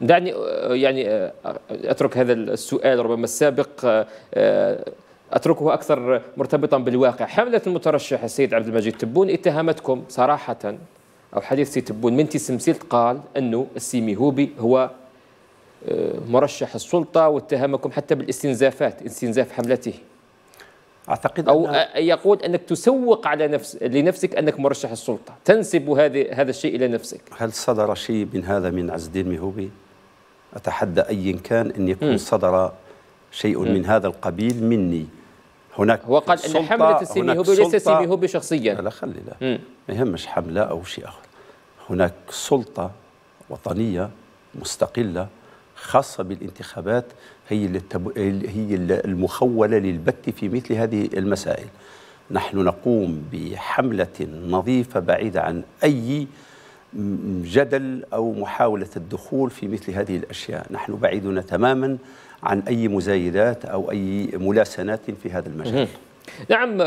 دعني آه، يعني آه، اترك هذا السؤال ربما السابق آه، اتركه اكثر مرتبطا بالواقع، حمله المترشح السيد عبد المجيد تبون اتهمتكم صراحه او حديث سي تبون من تسمسيل قال انه السيمي هوبي هو مرشح السلطه واتهمكم حتى بالاستنزافات، استنزاف حملته. اعتقد او أن... يقول انك تسوق على نفس لنفسك انك مرشح السلطه، تنسب هذه هذا الشيء الى نفسك. هل صدر شيء من هذا من عز الدين مهوبي؟ أتحدى أي كان أن يكون صدر شيء من هذا القبيل مني هناك هو قال ان حمله السيمي إيه هوبي ليس سيمي إيه هوبي شخصيا لا خلي لا ما يهمش حمله او شيء اخر هناك سلطه وطنيه مستقله خاصه بالانتخابات هي هي المخوله للبت في مثل هذه المسائل نحن نقوم بحمله نظيفه بعيده عن اي جدل أو محاولة الدخول في مثل هذه الأشياء نحن بعيدون تماما عن أي مزايدات أو أي ملاسنات في هذا المجال نعم